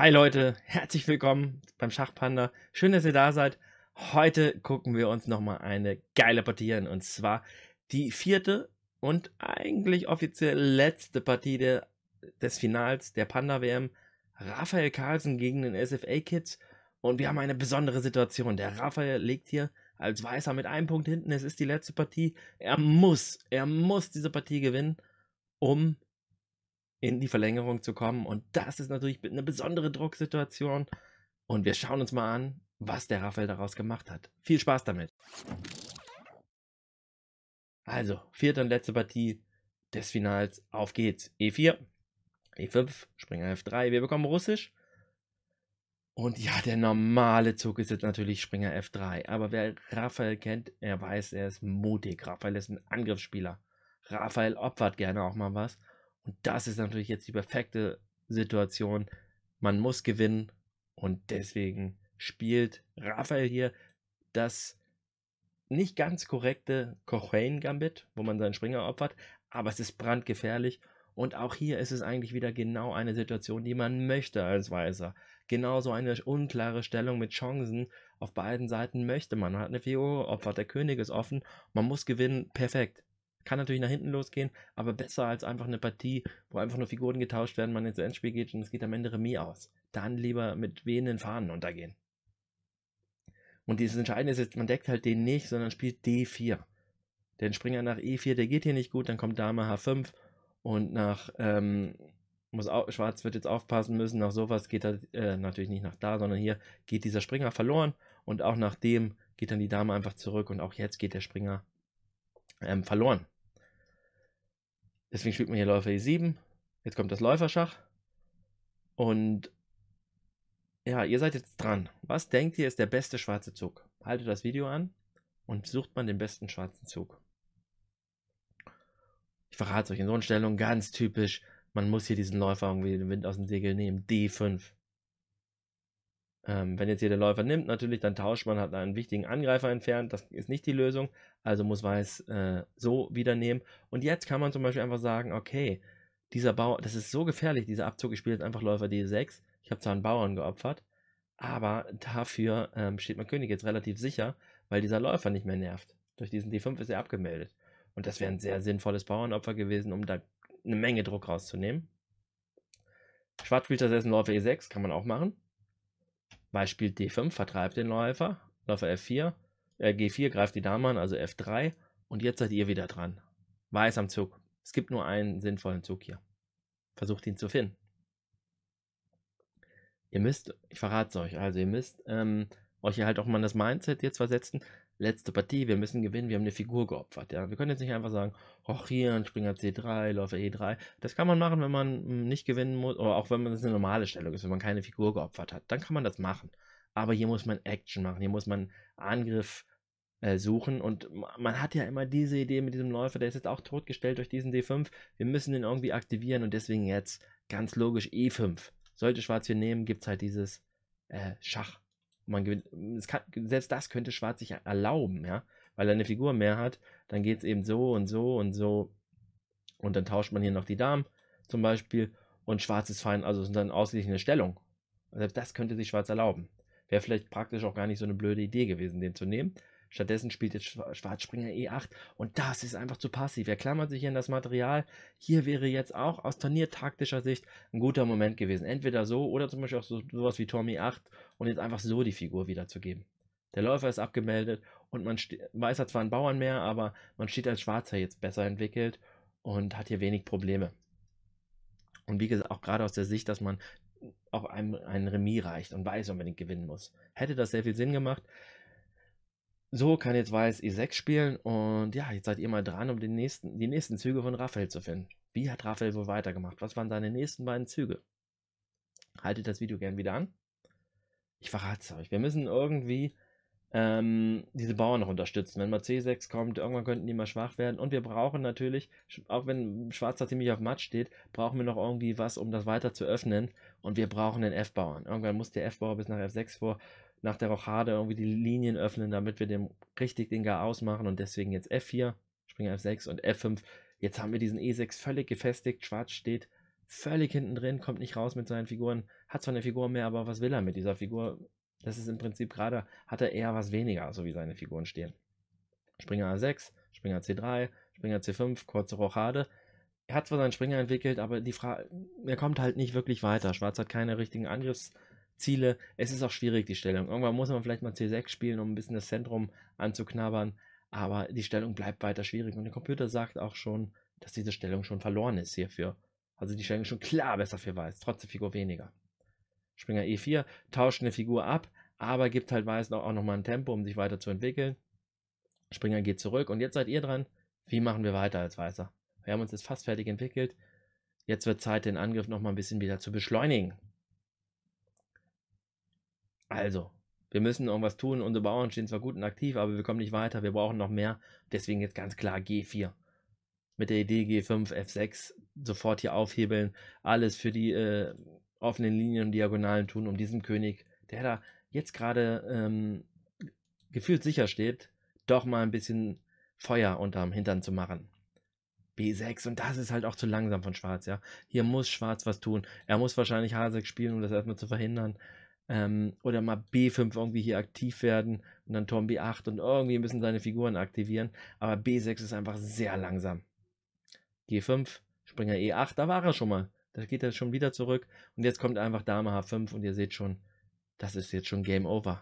Hi Leute, herzlich willkommen beim Schachpanda. Schön, dass ihr da seid. Heute gucken wir uns nochmal eine geile Partie an und zwar die vierte und eigentlich offiziell letzte Partie der, des Finals der Panda WM. Raphael Carlsen gegen den SFA Kids und wir haben eine besondere Situation. Der Raphael legt hier als Weißer mit einem Punkt hinten. Es ist die letzte Partie. Er muss, er muss diese Partie gewinnen, um in die Verlängerung zu kommen. Und das ist natürlich eine besondere Drucksituation. Und wir schauen uns mal an, was der Raphael daraus gemacht hat. Viel Spaß damit. Also, vierte und letzte Partie des Finals. Auf geht's. E4, E5, Springer F3. Wir bekommen Russisch. Und ja, der normale Zug ist jetzt natürlich Springer F3. Aber wer Raphael kennt, er weiß, er ist mutig. Raphael ist ein Angriffsspieler. Raphael opfert gerne auch mal was. Und das ist natürlich jetzt die perfekte Situation. Man muss gewinnen und deswegen spielt Raphael hier das nicht ganz korrekte Cochrane-Gambit, wo man seinen Springer opfert, aber es ist brandgefährlich. Und auch hier ist es eigentlich wieder genau eine Situation, die man möchte als Weißer. Genauso eine unklare Stellung mit Chancen auf beiden Seiten möchte man. Man hat eine Figur, opfert der König ist offen, man muss gewinnen, perfekt. Kann natürlich nach hinten losgehen, aber besser als einfach eine Partie, wo einfach nur Figuren getauscht werden, man ins Endspiel geht und es geht am Ende Remis aus. Dann lieber mit wehenden Fahnen untergehen. Und dieses Entscheidende ist jetzt, man deckt halt den nicht, sondern spielt D4. Denn Springer nach E4, der geht hier nicht gut, dann kommt Dame H5 und nach ähm, muss auch, Schwarz wird jetzt aufpassen müssen, nach sowas geht er äh, natürlich nicht nach da, sondern hier geht dieser Springer verloren und auch nach dem geht dann die Dame einfach zurück und auch jetzt geht der Springer ähm, verloren. Deswegen spielt man hier Läufer E7. Jetzt kommt das Läuferschach. Und ja, ihr seid jetzt dran. Was denkt ihr ist der beste schwarze Zug? Haltet das Video an und sucht man den besten schwarzen Zug. Ich verrate es euch in so einer Stellung ganz typisch. Man muss hier diesen Läufer irgendwie den Wind aus dem Segel nehmen. D5. Ähm, wenn jetzt jeder Läufer nimmt, natürlich, dann tauscht man, hat einen wichtigen Angreifer entfernt. Das ist nicht die Lösung. Also muss Weiß äh, so wieder nehmen. Und jetzt kann man zum Beispiel einfach sagen, okay, dieser Bauer, das ist so gefährlich, dieser Abzug, ich spiele jetzt einfach Läufer D6. Ich habe zwar einen Bauern geopfert, aber dafür ähm, steht mein König jetzt relativ sicher, weil dieser Läufer nicht mehr nervt. Durch diesen D5 ist er abgemeldet. Und das wäre ein sehr sinnvolles Bauernopfer gewesen, um da eine Menge Druck rauszunehmen. Schwarz spielt das jetzt ein Läufer E6, kann man auch machen. Beispiel D5, vertreibt den Läufer, Läufer F4, äh, G4 greift die Dame an, also F3 und jetzt seid ihr wieder dran. Weiß am Zug. Es gibt nur einen sinnvollen Zug hier. Versucht ihn zu finden. Ihr müsst, ich verrate es euch, also ihr müsst ähm, euch halt auch mal in das Mindset jetzt versetzen, letzte Partie, wir müssen gewinnen, wir haben eine Figur geopfert. Ja? Wir können jetzt nicht einfach sagen, hoch hier ein Springer C3, Läufer E3. Das kann man machen, wenn man hm, nicht gewinnen muss, oder auch wenn man das eine normale Stellung ist, wenn man keine Figur geopfert hat. Dann kann man das machen. Aber hier muss man Action machen, hier muss man Angriff äh, suchen und man hat ja immer diese Idee mit diesem Läufer, der ist jetzt auch totgestellt durch diesen D5. Wir müssen den irgendwie aktivieren und deswegen jetzt ganz logisch E5. Sollte Schwarz hier nehmen, gibt es halt dieses äh, Schach man gewinnt, kann, selbst das könnte Schwarz sich erlauben, ja, weil er eine Figur mehr hat, dann geht es eben so und so und so. Und dann tauscht man hier noch die Damen zum Beispiel und Schwarz ist fein, also es ist dann ausgeglichene Stellung. Also selbst das könnte sich Schwarz erlauben. Wäre vielleicht praktisch auch gar nicht so eine blöde Idee gewesen, den zu nehmen. Stattdessen spielt jetzt Schwarzspringer E8 und das ist einfach zu passiv. Er klammert sich hier in das Material. Hier wäre jetzt auch aus turniertaktischer Sicht ein guter Moment gewesen. Entweder so oder zum Beispiel auch so, sowas wie Tommy 8 und jetzt einfach so die Figur wiederzugeben. Der Läufer ist abgemeldet und man weiß hat zwar einen Bauern mehr, aber man steht als Schwarzer jetzt besser entwickelt und hat hier wenig Probleme. Und wie gesagt, auch gerade aus der Sicht, dass man auch einem einen Remis reicht und weiß, unbedingt gewinnen muss. Hätte das sehr viel Sinn gemacht. So kann jetzt Weiß E6 spielen und ja, jetzt seid ihr mal dran, um den nächsten, die nächsten Züge von Raphael zu finden. Wie hat Raphael wohl weitergemacht? Was waren seine nächsten beiden Züge? Haltet das Video gern wieder an. Ich verrate es euch. Wir müssen irgendwie ähm, diese Bauern noch unterstützen. Wenn mal C6 kommt, irgendwann könnten die mal schwach werden. Und wir brauchen natürlich, auch wenn Schwarzer ziemlich auf Matsch steht, brauchen wir noch irgendwie was, um das weiter zu öffnen. Und wir brauchen den F-Bauern. Irgendwann muss der F-Bauer bis nach F6 vor nach der Rochade irgendwie die Linien öffnen, damit wir dem richtig den Gar ausmachen und deswegen jetzt F4, Springer F6 und F5. Jetzt haben wir diesen E6 völlig gefestigt. Schwarz steht völlig hinten drin, kommt nicht raus mit seinen Figuren, hat zwar eine Figur mehr, aber was will er mit dieser Figur? Das ist im Prinzip gerade, hat er eher was weniger, so wie seine Figuren stehen. Springer A6, Springer C3, Springer C5, kurze Rochade. Er hat zwar seinen Springer entwickelt, aber die Frage, er kommt halt nicht wirklich weiter. Schwarz hat keine richtigen Angriffs- Ziele. Es ist auch schwierig, die Stellung. Irgendwann muss man vielleicht mal C6 spielen, um ein bisschen das Zentrum anzuknabbern. Aber die Stellung bleibt weiter schwierig. Und der Computer sagt auch schon, dass diese Stellung schon verloren ist hierfür. Also die Stellung ist schon klar besser für Weiß, trotz der Figur weniger. Springer E4 tauscht eine Figur ab, aber gibt halt Weiß auch nochmal ein Tempo, um sich weiter zu entwickeln. Springer geht zurück und jetzt seid ihr dran. Wie machen wir weiter als Weißer? Wir haben uns jetzt fast fertig entwickelt. Jetzt wird Zeit, den Angriff nochmal ein bisschen wieder zu beschleunigen. Also, wir müssen irgendwas tun. Unsere Bauern stehen zwar gut und aktiv, aber wir kommen nicht weiter. Wir brauchen noch mehr. Deswegen jetzt ganz klar G4. Mit der Idee G5, F6 sofort hier aufhebeln. Alles für die äh, offenen Linien und Diagonalen tun, um diesem König, der da jetzt gerade ähm, gefühlt sicher steht, doch mal ein bisschen Feuer unterm Hintern zu machen. B6 und das ist halt auch zu langsam von Schwarz, ja. Hier muss Schwarz was tun. Er muss wahrscheinlich H6 spielen, um das erstmal zu verhindern. Ähm, oder mal B5 irgendwie hier aktiv werden und dann Tom B8 und irgendwie müssen seine Figuren aktivieren. Aber B6 ist einfach sehr langsam. G5, Springer E8, da war er schon mal. Da geht er schon wieder zurück. Und jetzt kommt einfach Dame H5 und ihr seht schon, das ist jetzt schon Game Over.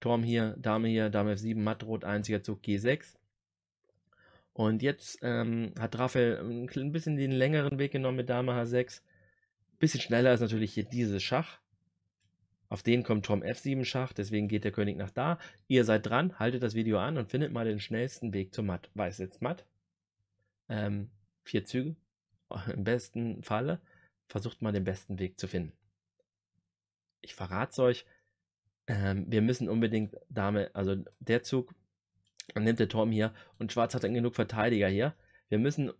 Turm hier, Dame hier, Dame F7, Matt Rot, einziger Zug G6. Und jetzt ähm, hat Raphael ein bisschen den längeren Weg genommen mit Dame H6. Bisschen schneller ist natürlich hier dieses Schach. Auf den kommt Tom F7 Schach, deswegen geht der König nach da. Ihr seid dran, haltet das Video an und findet mal den schnellsten Weg zur Matt. Weiß jetzt Matt. Ähm, vier Züge. Im besten Falle versucht mal den besten Weg zu finden. Ich verrate es euch. Ähm, wir müssen unbedingt Dame, also der Zug nimmt der Turm hier und Schwarz hat dann genug Verteidiger hier. Wir müssen,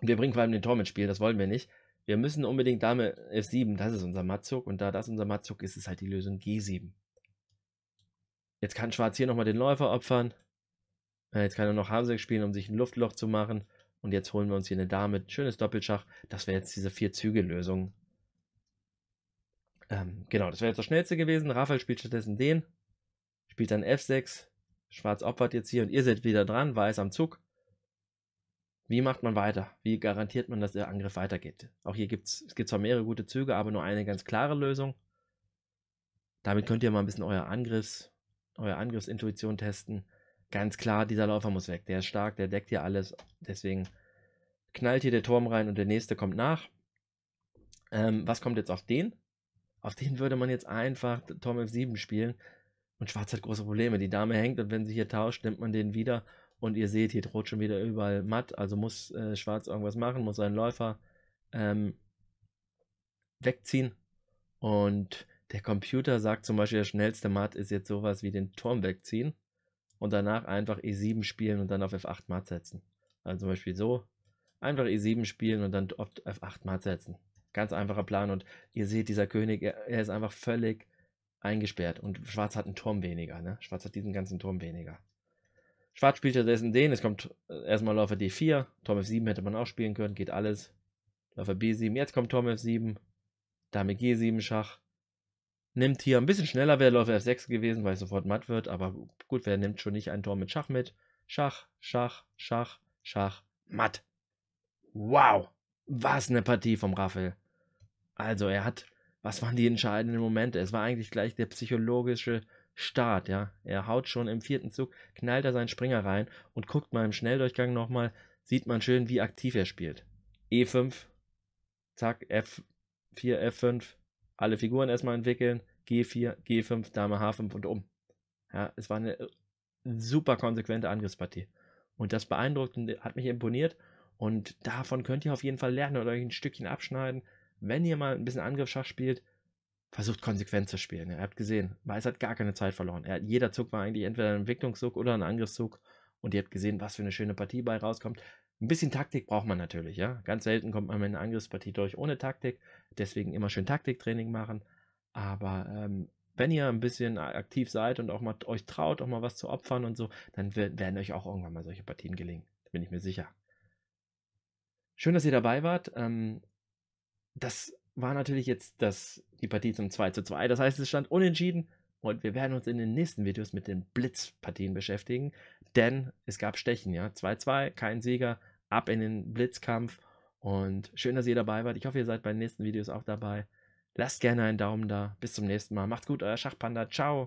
wir bringen vor allem den Turm ins Spiel, das wollen wir nicht wir müssen unbedingt Dame F7, das ist unser Matzug und da das unser Matzug ist, ist halt die Lösung G7. Jetzt kann Schwarz hier nochmal den Läufer opfern. Äh, jetzt kann er noch Hamsek spielen, um sich ein Luftloch zu machen. Und jetzt holen wir uns hier eine Dame. Schönes Doppelschach. Das wäre jetzt diese Vier-Züge-Lösung. Ähm, genau, das wäre jetzt das schnellste gewesen. Raphael spielt stattdessen den. Spielt dann F6. Schwarz opfert jetzt hier und ihr seid wieder dran. Weiß am Zug. Wie macht man weiter? Wie garantiert man, dass der Angriff weitergeht? Auch hier gibt es zwar mehrere gute Züge, aber nur eine ganz klare Lösung. Damit könnt ihr mal ein bisschen euer Angriffs, eure Angriffsintuition testen. Ganz klar, dieser Läufer muss weg. Der ist stark, der deckt hier alles. Deswegen knallt hier der Turm rein und der nächste kommt nach. Ähm, was kommt jetzt auf den? Auf den würde man jetzt einfach Turm F7 spielen. Und Schwarz hat große Probleme. Die Dame hängt und wenn sie hier tauscht, nimmt man den wieder und ihr seht, hier droht schon wieder überall matt, also muss äh, Schwarz irgendwas machen, muss seinen Läufer ähm, wegziehen. Und der Computer sagt zum Beispiel, der schnellste Matt ist jetzt sowas wie den Turm wegziehen und danach einfach E7 spielen und dann auf F8 Matt setzen. Also zum Beispiel so, einfach E7 spielen und dann auf F8 Matt setzen. Ganz einfacher Plan und ihr seht, dieser König, er, er ist einfach völlig eingesperrt und Schwarz hat einen Turm weniger, ne? Schwarz hat diesen ganzen Turm weniger. Schwarz spielt stattdessen den. Es kommt äh, erstmal Läufer D4. Turm F7 hätte man auch spielen können. Geht alles. Läufer B7. Jetzt kommt Turm F7. Dame G7 Schach. Nimmt hier ein bisschen schneller wäre Läufer F6 gewesen, weil es sofort matt wird. Aber gut, wer nimmt schon nicht einen Turm mit Schach mit? Schach, Schach, Schach, Schach, matt. Wow. Was eine Partie vom Raffel. Also er hat, was waren die entscheidenden Momente? Es war eigentlich gleich der psychologische Start, ja. Er haut schon im vierten Zug, knallt er seinen Springer rein und guckt mal im Schnelldurchgang nochmal, sieht man schön, wie aktiv er spielt. E5, zack, F4, F5, alle Figuren erstmal entwickeln, G4, G5, Dame H5 und um. Ja, es war eine äh, super konsequente Angriffspartie. Und das beeindruckt und hat mich imponiert. Und davon könnt ihr auf jeden Fall lernen oder euch ein Stückchen abschneiden. Wenn ihr mal ein bisschen Angriffsschach spielt, versucht konsequent zu spielen. Ihr habt gesehen, Weiß hat gar keine Zeit verloren. Er, jeder Zug war eigentlich entweder ein Entwicklungszug oder ein Angriffszug. Und ihr habt gesehen, was für eine schöne Partie bei rauskommt. Ein bisschen Taktik braucht man natürlich, ja. Ganz selten kommt man mit einer Angriffspartie durch ohne Taktik. Deswegen immer schön Taktiktraining machen. Aber ähm, wenn ihr ein bisschen aktiv seid und auch mal euch traut, auch mal was zu opfern und so, dann werden euch auch irgendwann mal solche Partien gelingen. Da bin ich mir sicher. Schön, dass ihr dabei wart. Ähm, das war natürlich jetzt das, die Partie zum 2 zu 2. Das heißt, es stand unentschieden und wir werden uns in den nächsten Videos mit den Blitzpartien beschäftigen, denn es gab Stechen, ja. 2-2, kein Sieger, ab in den Blitzkampf und schön, dass ihr dabei wart. Ich hoffe, ihr seid bei den nächsten Videos auch dabei. Lasst gerne einen Daumen da. Bis zum nächsten Mal. Macht's gut, euer Schachpanda. Ciao.